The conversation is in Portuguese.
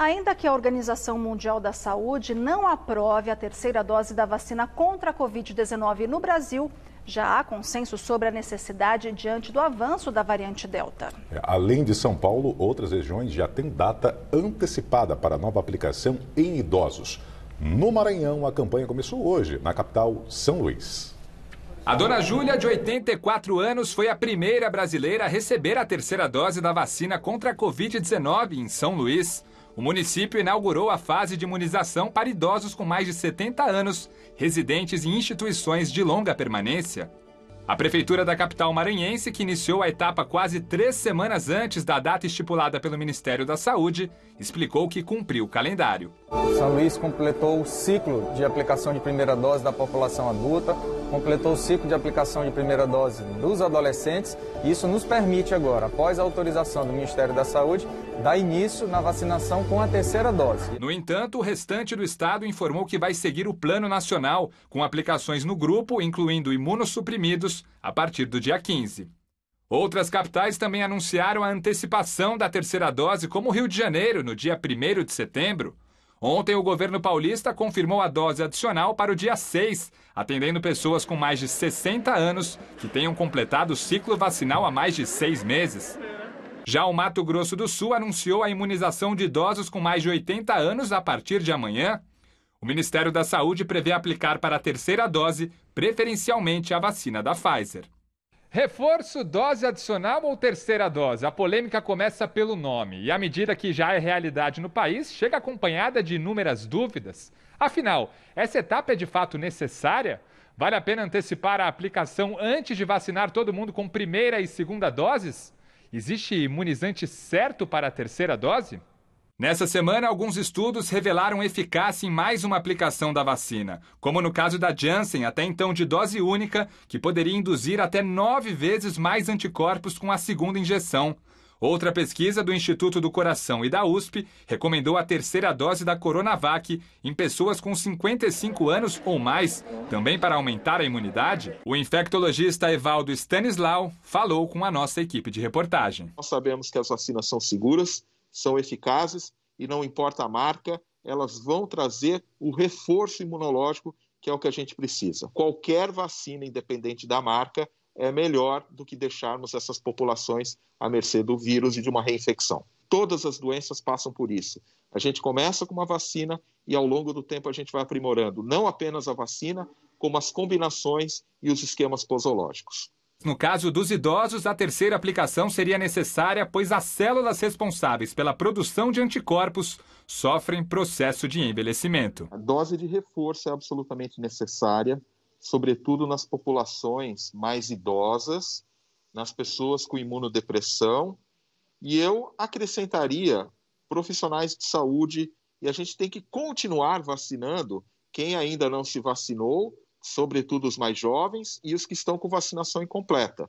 Ainda que a Organização Mundial da Saúde não aprove a terceira dose da vacina contra a Covid-19 no Brasil, já há consenso sobre a necessidade diante do avanço da variante Delta. É, além de São Paulo, outras regiões já têm data antecipada para a nova aplicação em idosos. No Maranhão, a campanha começou hoje, na capital São Luís. A dona Júlia, de 84 anos, foi a primeira brasileira a receber a terceira dose da vacina contra a Covid-19 em São Luís o município inaugurou a fase de imunização para idosos com mais de 70 anos, residentes em instituições de longa permanência a Prefeitura da capital maranhense, que iniciou a etapa quase três semanas antes da data estipulada pelo Ministério da Saúde, explicou que cumpriu o calendário. São Luís completou o ciclo de aplicação de primeira dose da população adulta, completou o ciclo de aplicação de primeira dose dos adolescentes, e isso nos permite agora, após a autorização do Ministério da Saúde, dar início na vacinação com a terceira dose. No entanto, o restante do estado informou que vai seguir o Plano Nacional, com aplicações no grupo, incluindo imunossuprimidos a partir do dia 15. Outras capitais também anunciaram a antecipação da terceira dose, como o Rio de Janeiro, no dia 1 de setembro. Ontem, o governo paulista confirmou a dose adicional para o dia 6, atendendo pessoas com mais de 60 anos que tenham completado o ciclo vacinal há mais de seis meses. Já o Mato Grosso do Sul anunciou a imunização de idosos com mais de 80 anos a partir de amanhã. O Ministério da Saúde prevê aplicar para a terceira dose, preferencialmente, a vacina da Pfizer. Reforço, dose adicional ou terceira dose? A polêmica começa pelo nome. E à medida que já é realidade no país, chega acompanhada de inúmeras dúvidas. Afinal, essa etapa é de fato necessária? Vale a pena antecipar a aplicação antes de vacinar todo mundo com primeira e segunda doses? Existe imunizante certo para a terceira dose? Nessa semana, alguns estudos revelaram eficácia em mais uma aplicação da vacina, como no caso da Janssen, até então de dose única, que poderia induzir até nove vezes mais anticorpos com a segunda injeção. Outra pesquisa do Instituto do Coração e da USP recomendou a terceira dose da Coronavac em pessoas com 55 anos ou mais, também para aumentar a imunidade. O infectologista Evaldo Stanislau falou com a nossa equipe de reportagem. Nós sabemos que as vacinas são seguras, são eficazes e não importa a marca, elas vão trazer o reforço imunológico que é o que a gente precisa. Qualquer vacina, independente da marca, é melhor do que deixarmos essas populações à mercê do vírus e de uma reinfecção. Todas as doenças passam por isso. A gente começa com uma vacina e ao longo do tempo a gente vai aprimorando não apenas a vacina, como as combinações e os esquemas posológicos. No caso dos idosos, a terceira aplicação seria necessária, pois as células responsáveis pela produção de anticorpos sofrem processo de envelhecimento. A dose de reforço é absolutamente necessária, sobretudo nas populações mais idosas, nas pessoas com imunodepressão, e eu acrescentaria profissionais de saúde, e a gente tem que continuar vacinando quem ainda não se vacinou sobretudo os mais jovens e os que estão com vacinação incompleta.